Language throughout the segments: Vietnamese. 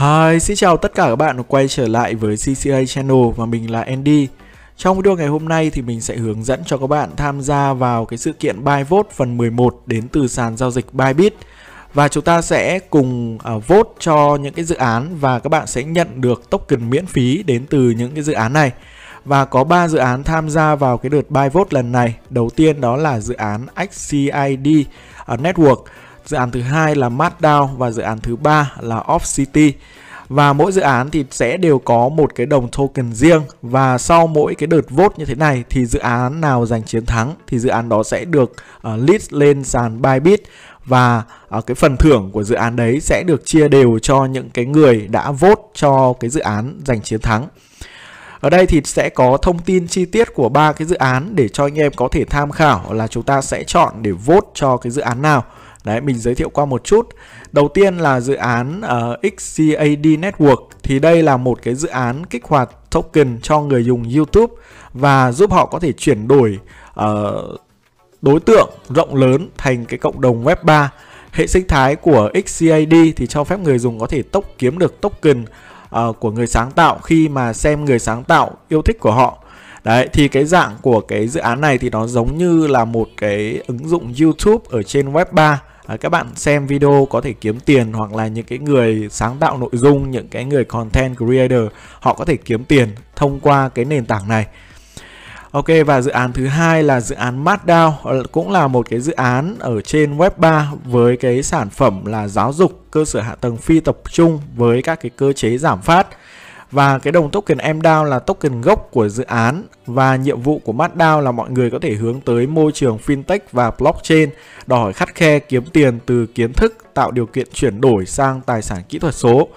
Hi, xin chào tất cả các bạn quay trở lại với CCA Channel và mình là Andy. Trong video ngày hôm nay thì mình sẽ hướng dẫn cho các bạn tham gia vào cái sự kiện buy vote phần 11 đến từ sàn giao dịch Bybit và chúng ta sẽ cùng à, vote cho những cái dự án và các bạn sẽ nhận được token miễn phí đến từ những cái dự án này. Và có 3 dự án tham gia vào cái đợt buy vote lần này. Đầu tiên đó là dự án XCID à, Network dự án thứ hai là Markdown và dự án thứ ba là Off City và mỗi dự án thì sẽ đều có một cái đồng token riêng và sau mỗi cái đợt vote như thế này thì dự án nào giành chiến thắng thì dự án đó sẽ được uh, list lên sàn Bybit và uh, cái phần thưởng của dự án đấy sẽ được chia đều cho những cái người đã vote cho cái dự án giành chiến thắng. Ở đây thì sẽ có thông tin chi tiết của ba cái dự án để cho anh em có thể tham khảo là chúng ta sẽ chọn để vote cho cái dự án nào. Đấy, mình giới thiệu qua một chút. Đầu tiên là dự án uh, ờ, XCAD Network thì đây là một cái dự án kích hoạt token cho người dùng YouTube và giúp họ có thể chuyển đổi uh, đối tượng rộng lớn thành cái cộng đồng web 3. Hệ sinh thái của XCAD thì cho phép người dùng có thể tốc kiếm được token uh, của người sáng tạo khi mà xem người sáng tạo yêu thích của họ. Đấy thì cái dạng của cái dự án này thì nó giống như là một cái ứng dụng YouTube ở trên web 3 À, các bạn xem video có thể kiếm tiền hoặc là những cái người sáng tạo nội dung những cái người content creator họ có thể kiếm tiền thông qua cái nền tảng này Ok và dự án thứ hai là dự án Markdown ờ, cũng là một cái dự án ở trên Web3 với cái sản phẩm là giáo dục cơ sở hạ tầng phi tập trung với các cái cơ chế giảm phát và cái đồng token MDAO là token gốc của dự án và nhiệm vụ của MatDAO là mọi người có thể hướng tới môi trường fintech và blockchain, đòi hỏi khắt khe kiếm tiền từ kiến thức, tạo điều kiện chuyển đổi sang tài sản kỹ thuật số.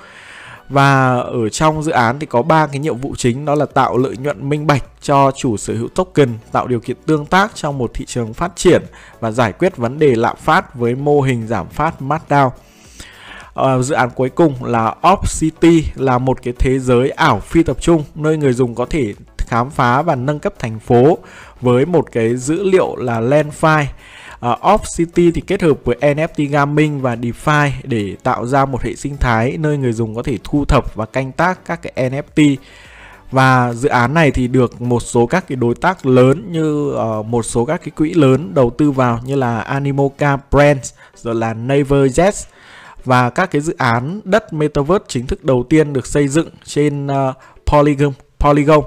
Và ở trong dự án thì có ba cái nhiệm vụ chính đó là tạo lợi nhuận minh bạch cho chủ sở hữu token, tạo điều kiện tương tác trong một thị trường phát triển và giải quyết vấn đề lạm phát với mô hình giảm phát MatDAO uh, dự án cuối cùng là Orb City là một cái thế giới ảo phi tập trung nơi người dùng có thể khám phá và nâng cấp thành phố với một cái dữ liệu là land file uh, ờ, Off City thì kết hợp với NFT Gaming và DeFi để tạo ra một hệ sinh thái nơi người dùng có thể thu thập và canh tác các cái NFT và dự án này thì được một số các cái đối tác lớn như uh, một số các cái quỹ lớn đầu tư vào như là Animoca Brands rồi là Naverjets và các cái dự án đất Metaverse chính thức đầu tiên được xây dựng trên uh, Polygon. Polygon.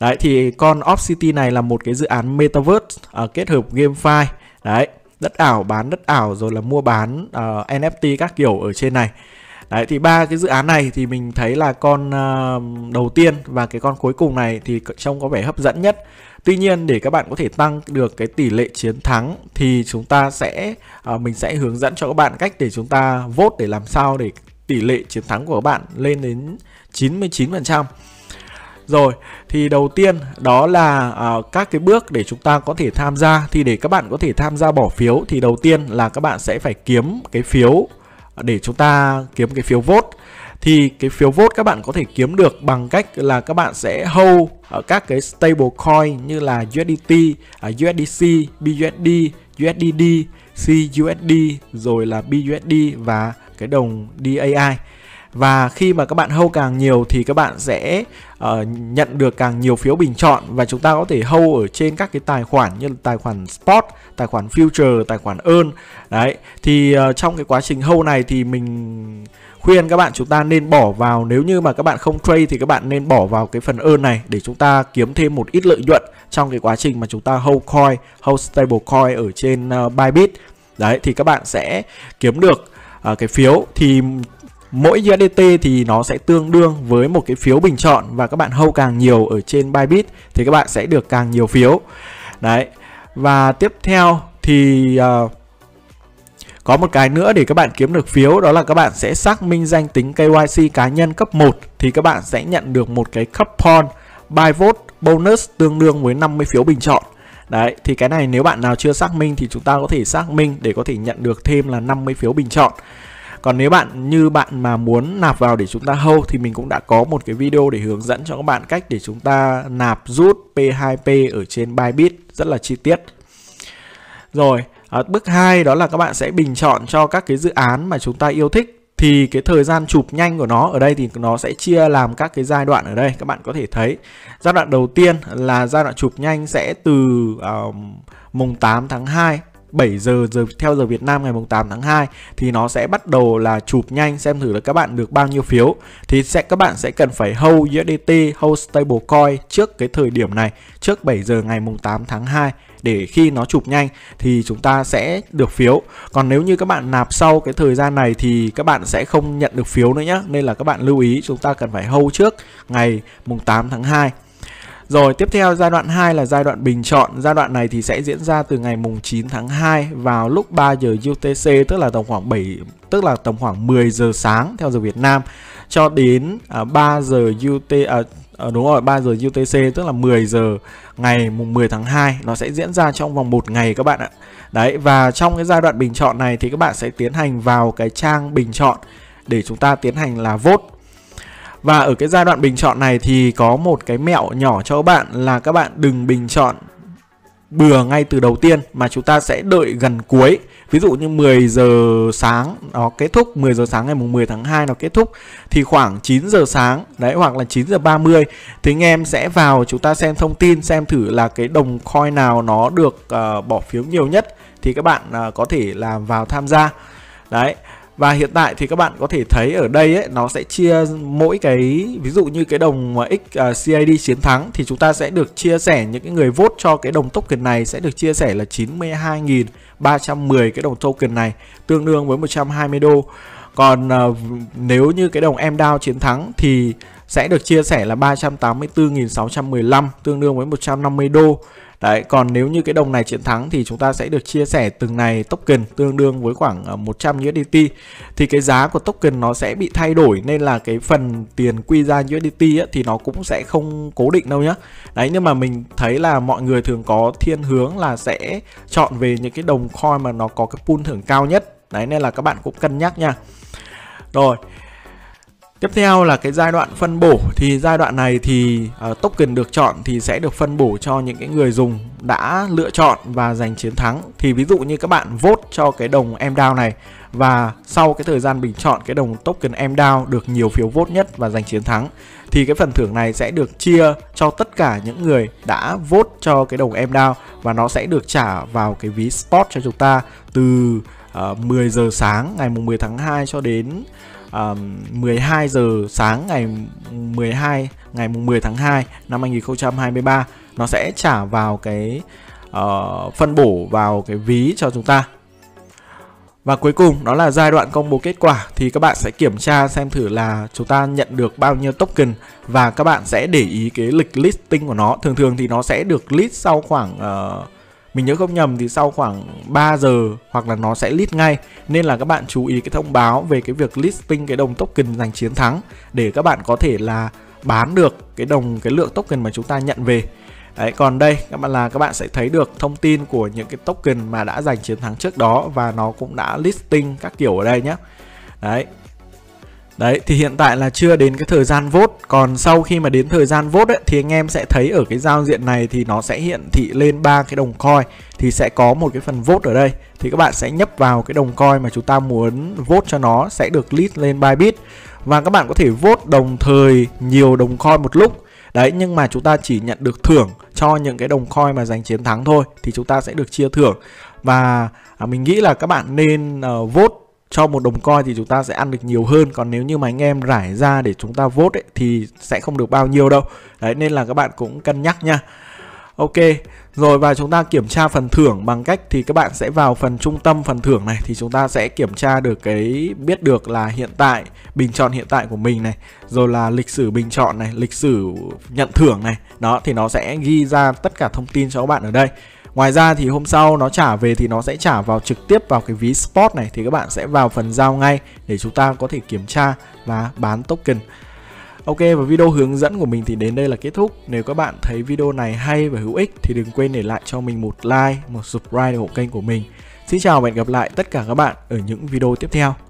Đấy thì con Opcity này là một cái dự án Metaverse uh, kết hợp GameFi. Đấy, đất ảo bán đất ảo rồi là mua bán uh, ờ, NFT các kiểu ở trên này. Đấy thì ba cái dự án này thì mình thấy là con ờ, đầu tiên và cái con cuối cùng này thì trông có vẻ hấp dẫn nhất. Tuy nhiên để các bạn có thể tăng được cái tỷ lệ chiến thắng thì chúng ta sẽ ờ, mình sẽ hướng dẫn cho các bạn cách để chúng ta vote để làm sao để tỷ lệ chiến thắng của các bạn lên đến 99%. Rồi, thì đầu tiên đó là uh, các cái bước để chúng ta có thể tham gia thì để các bạn có thể tham gia bỏ phiếu thì đầu tiên là các bạn sẽ phải kiếm cái phiếu để chúng ta kiếm cái phiếu vote thì cái phiếu vote các bạn có thể kiếm được bằng cách là các bạn sẽ hold ở ờ, các cái stable coin như là USDT, ờ, USDC, BUSD, USDD, CUSD rồi là BUSD và cái đồng DAI. Và khi mà các bạn hold càng nhiều thì các bạn sẽ uh, nhận được càng nhiều phiếu bình chọn và chúng ta có thể hold ở trên các cái tài khoản như là tài khoản spot tài khoản future tài khoản earn đấy thì uh, trong cái quá trình hold này thì mình khuyên các bạn chúng ta nên bỏ vào nếu như mà các bạn không trade thì các bạn nên bỏ vào cái phần earn này để chúng ta kiếm thêm một ít lợi nhuận trong cái quá trình mà chúng ta hold coin hold stable coin ở trên uh, Bybit đấy thì các bạn sẽ kiếm được uh, cái phiếu thì mỗi USDT thì nó sẽ tương đương với một cái phiếu bình chọn và các bạn hold càng nhiều ở trên Bybit thì các bạn sẽ được càng nhiều phiếu đấy và tiếp theo thì uh, có một cái nữa để các bạn kiếm được phiếu đó là các bạn sẽ xác minh danh tính KYC cá nhân cấp 1 thì các bạn sẽ nhận được một cái coupon buy vote bonus tương đương với 50 phiếu bình chọn. Đấy, thì cái này nếu bạn nào chưa xác minh thì chúng ta có thể xác minh để có thể nhận được thêm là 50 phiếu bình chọn còn nếu bạn như bạn mà muốn nạp vào để chúng ta hold thì mình cũng đã có một cái video để hướng dẫn cho các bạn cách để chúng ta nạp rút P2P ở trên Bybit rất là chi tiết rồi à, bước 2 đó là các bạn sẽ bình chọn cho các cái dự án mà chúng ta yêu thích thì cái thời gian chụp nhanh của nó ở đây thì nó sẽ chia làm các cái giai đoạn ở đây các bạn có thể thấy giai đoạn đầu tiên là giai đoạn chụp nhanh sẽ từ uh, mùng 8 tháng 2 7 giờ giờ theo giờ Việt Nam ngày 8 tháng 2 thì nó sẽ bắt đầu là chụp nhanh xem thử là các bạn được bao nhiêu phiếu thì sẽ các bạn sẽ cần phải hold USDT, hold stablecoin trước cái thời điểm này, trước 7 giờ ngày 8 tháng 2 để khi nó chụp nhanh thì chúng ta sẽ được phiếu. Còn nếu như các bạn nạp sau cái thời gian này thì các bạn sẽ không nhận được phiếu nữa nhé Nên là các bạn lưu ý chúng ta cần phải hold trước ngày mùng 8 tháng 2 rồi tiếp theo giai đoạn 2 là giai đoạn bình chọn. Giai đoạn này thì sẽ diễn ra từ ngày mùng 9 tháng 2 vào lúc 3 giờ UTC tức là tầm khoảng 7 tức là tầm khoảng 10 giờ sáng theo giờ Việt Nam cho đến 3 à, giờ UT à, à, đúng rồi 3 giờ UTC tức là 10 giờ ngày mùng 10 tháng 2 nó sẽ diễn ra trong vòng một ngày các bạn ạ. Đấy và trong cái giai đoạn bình chọn này thì các bạn sẽ tiến hành vào cái trang bình chọn để chúng ta tiến hành là vote và ở cái giai đoạn bình chọn này thì có một cái mẹo nhỏ cho các bạn là các bạn đừng bình chọn bừa ngay từ đầu tiên mà chúng ta sẽ đợi gần cuối. Ví dụ như 10 giờ sáng nó kết thúc, 10 giờ sáng ngày mùng 10 tháng 2 nó kết thúc thì khoảng 9 giờ sáng đấy hoặc là 9 giờ 30 thì anh em sẽ vào chúng ta xem thông tin xem thử là cái đồng coin nào nó được uh, bỏ phiếu nhiều nhất thì các bạn uh, có thể là vào tham gia. Đấy và hiện tại thì các bạn có thể thấy ở đây ấy, nó sẽ chia mỗi cái ví dụ như cái đồng à, XCID à, chiến thắng thì chúng ta sẽ được chia sẻ những cái người vote cho cái đồng token này sẽ được chia sẻ là 92.310 cái đồng token này tương đương với 120 đô. Còn à, nếu như cái đồng em chiến thắng thì sẽ được chia sẻ là 384.615 tương đương với 150 đô. Đấy, còn nếu như cái đồng này chiến thắng thì chúng ta sẽ được chia sẻ từng này token tương đương với khoảng 100 ờ, USDT. Thì cái giá của token nó sẽ bị thay đổi nên là cái phần tiền quy ra USDT ấy, thì nó cũng sẽ không cố định đâu nhá. Đấy nhưng mà mình thấy là mọi người thường có thiên hướng là sẽ chọn về những cái đồng coin mà nó có cái pool thưởng cao nhất. Đấy nên là các bạn cũng cân nhắc nha. Rồi, Tiếp theo là cái giai đoạn phân bổ thì giai đoạn này thì uh, token được chọn thì sẽ được phân bổ cho những cái người dùng đã lựa chọn và giành chiến thắng. Thì ví dụ như các bạn vote cho cái đồng em này và sau cái thời gian bình chọn cái đồng token em được nhiều phiếu vote nhất và giành chiến thắng thì cái phần thưởng này sẽ được chia cho tất cả những người đã vote cho cái đồng em và nó sẽ được trả vào cái ví spot cho chúng ta từ uh, ờ, 10 giờ sáng ngày mùng 10 tháng 2 cho đến um, 12 giờ sáng ngày 12 ngày mùng 10 tháng 2 năm 2023 nó sẽ trả vào cái uh, phân bổ vào cái ví cho chúng ta. Và cuối cùng đó là giai đoạn công bố kết quả thì các bạn sẽ kiểm tra xem thử là chúng ta nhận được bao nhiêu token và các bạn sẽ để ý cái lịch listing của nó. Thường thường thì nó sẽ được list sau khoảng uh, mình nhớ không nhầm thì sau khoảng 3 giờ hoặc là nó sẽ list ngay nên là các bạn chú ý cái thông báo về cái việc listing cái đồng token giành chiến thắng để các bạn có thể là bán được cái đồng cái lượng token mà chúng ta nhận về Đấy, còn đây các bạn là các bạn sẽ thấy được thông tin của những cái token mà đã giành chiến thắng trước đó và nó cũng đã listing các kiểu ở đây nhé. Đấy, Đấy thì hiện tại là chưa đến cái thời gian vote Còn sau khi mà đến thời gian vote ấy, thì anh em sẽ thấy ở cái giao diện này thì nó sẽ hiện thị lên ba cái đồng coin Thì sẽ có một cái phần vote ở đây Thì các bạn sẽ nhấp vào cái đồng coin mà chúng ta muốn vote cho nó sẽ được list lên Bybit Và các bạn có thể vote đồng thời nhiều đồng coin một lúc Đấy nhưng mà chúng ta chỉ nhận được thưởng cho những cái đồng coin mà giành chiến thắng thôi Thì chúng ta sẽ được chia thưởng Và à, mình nghĩ là các bạn nên uh, vote cho một đồng coin thì chúng ta sẽ ăn được nhiều hơn còn nếu như mà anh em rải ra để chúng ta vote ấy, thì sẽ không được bao nhiêu đâu đấy nên là các bạn cũng cân nhắc nha ok rồi và chúng ta kiểm tra phần thưởng bằng cách thì các bạn sẽ vào phần trung tâm phần thưởng này thì chúng ta sẽ kiểm tra được cái biết được là hiện tại bình chọn hiện tại của mình này rồi là lịch sử bình chọn này lịch sử nhận thưởng này đó thì nó sẽ ghi ra tất cả thông tin cho các bạn ở đây Ngoài ra thì hôm sau nó trả về thì nó sẽ trả vào trực tiếp vào cái ví Spot này thì các bạn sẽ vào phần giao ngay để chúng ta có thể kiểm tra và bán token. Ok và video hướng dẫn của mình thì đến đây là kết thúc. Nếu các bạn thấy video này hay và hữu ích thì đừng quên để lại cho mình một like, một subscribe ủng hộ kênh của mình. Xin chào và hẹn gặp lại tất cả các bạn ở những video tiếp theo.